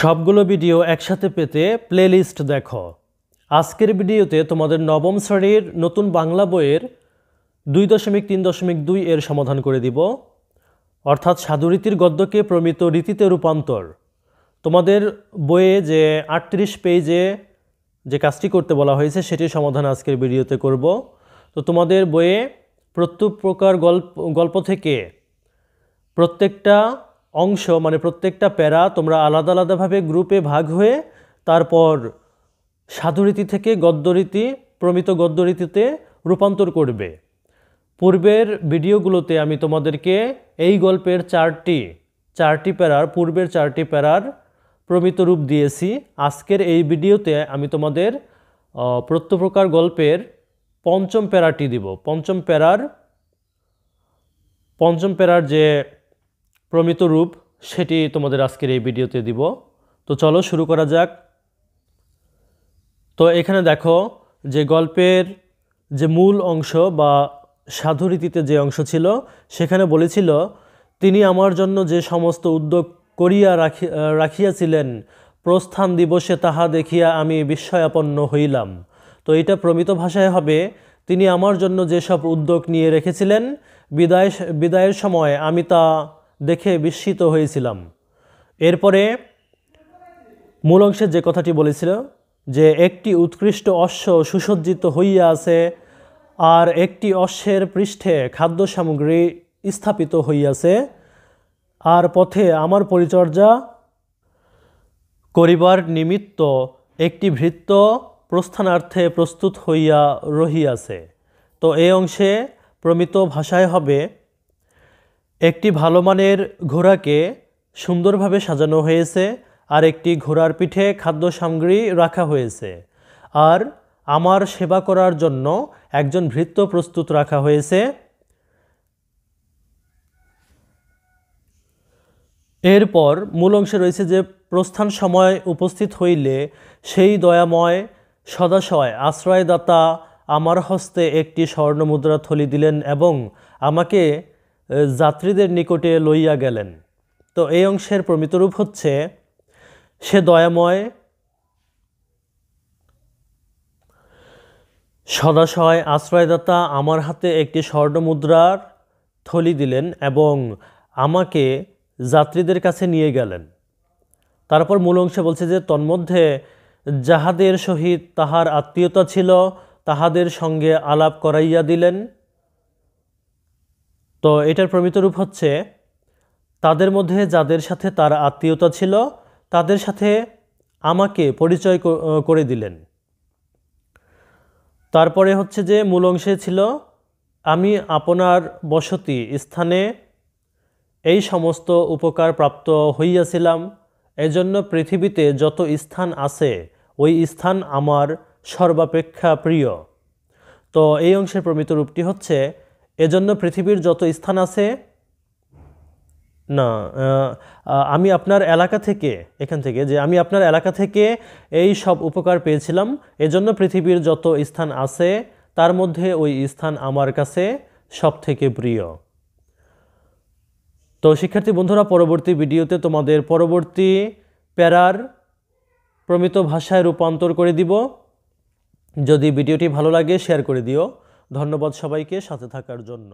সবগুলো ভিডিও একসাথে পেতে প্লেলিস্ট দেখো আজকের ভিডিওতে তোমাদের নবম শ্রেণীর নতুন বাংলা বইয়ের দুই দশমিক তিন দশমিক দুই এর সমাধান করে দিব অর্থাৎ সাধুরীতির গদ্যকে প্রমিত রীতিতে রূপান্তর তোমাদের বইয়ে যে আটত্রিশ পেজে যে কাজটি করতে বলা হয়েছে সেটির সমাধান আজকের ভিডিওতে করব তো তোমাদের বইয়ে প্রত্যুপ্রকার প্রকার গল্প গল্প থেকে প্রত্যেকটা অংশ মানে প্রত্যেকটা প্যারা তোমরা আলাদা আলাদাভাবে গ্রুপে ভাগ হয়ে তারপর সাধুরীতি থেকে গদ্যরীতি প্রমিত গদ্যরীতিতে রূপান্তর করবে পূর্বের ভিডিওগুলোতে আমি তোমাদেরকে এই গল্পের চারটি চারটি প্যারার পূর্বের চারটি প্যারার প্রমিত রূপ দিয়েছি আজকের এই ভিডিওতে আমি তোমাদের প্রত্যপ্রকার গল্পের পঞ্চম প্যারাটি দিব পঞ্চম প্যারার পঞ্চম প্যারার যে প্রমিত রূপ সেটি তোমাদের আজকের এই ভিডিওতে দিব তো চলো শুরু করা যাক তো এখানে দেখো যে গল্পের যে মূল অংশ বা সাধুরীতিতে যে অংশ ছিল সেখানে বলেছিল তিনি আমার জন্য যে সমস্ত উদ্যোগ করিয়া রাখি রাখিয়াছিলেন প্রস্থান দিবসে তাহা দেখিয়া আমি বিস্ময়াপন্ন হইলাম তো এটা প্রমিত ভাষায় হবে তিনি আমার জন্য যেসব উদ্যোগ নিয়ে রেখেছিলেন বিদায় বিদায়ের সময় আমি তা দেখে বিস্মিত হয়েছিলাম এরপরে মূল অংশে যে কথাটি বলেছিল যে একটি উৎকৃষ্ট অশ্ব সুসজ্জিত হইয়া আছে আর একটি অশ্বের পৃষ্ঠে খাদ্য সামগ্রী স্থাপিত হইয়াছে আর পথে আমার পরিচর্যা করিবার নিমিত্ত একটি ভৃত্ত প্রস্থানার্থে প্রস্তুত হইয়া রহিয়াছে তো এ অংশে প্রমিত ভাষায় হবে একটি ভালো মানের ঘোড়াকে সুন্দরভাবে সাজানো হয়েছে আর একটি ঘোড়ার পিঠে খাদ্য সামগ্রী রাখা হয়েছে আর আমার সেবা করার জন্য একজন ভৃত্য প্রস্তুত রাখা হয়েছে এরপর মূল অংশে রয়েছে যে প্রস্থান সময় উপস্থিত হইলে সেই দয়াময় সদাশয় আশ্রয়দাতা আমার হস্তে একটি স্বর্ণমুদ্রা থলি দিলেন এবং আমাকে যাত্রীদের নিকটে লইয়া গেলেন তো এই অংশের প্রমিতরূপ হচ্ছে সে দয়াময় সদাশয় আশ্রয়দাতা আমার হাতে একটি স্বর্ণ মুদ্রার থলি দিলেন এবং আমাকে যাত্রীদের কাছে নিয়ে গেলেন তারপর মূল অংশে বলছে যে তন্মধ্যে যাহাদের সহিত তাহার আত্মীয়তা ছিল তাহাদের সঙ্গে আলাপ করাইয়া দিলেন তো এটার প্রমিত রূপ হচ্ছে তাদের মধ্যে যাদের সাথে তার আত্মীয়তা ছিল তাদের সাথে আমাকে পরিচয় করে দিলেন তারপরে হচ্ছে যে মূল অংশে ছিল আমি আপনার বসতি স্থানে এই সমস্ত উপকার প্রাপ্ত হইয়াছিলাম এজন্য পৃথিবীতে যত স্থান আছে ওই স্থান আমার সর্বাপেক্ষা প্রিয় তো এই অংশের প্রমিত রূপটি হচ্ছে এজন্য পৃথিবীর যত স্থান আছে না আমি আপনার এলাকা থেকে এখান থেকে যে আমি আপনার এলাকা থেকে এই সব উপকার পেয়েছিলাম এজন্য পৃথিবীর যত স্থান আছে তার মধ্যে ওই স্থান আমার কাছে সব থেকে প্রিয় তো শিক্ষার্থী বন্ধুরা পরবর্তী ভিডিওতে তোমাদের পরবর্তী প্যারার প্রমিত ভাষায় রূপান্তর করে দিব যদি ভিডিওটি ভালো লাগে শেয়ার করে দিও ধন্যবাদ সবাইকে সাথে থাকার জন্য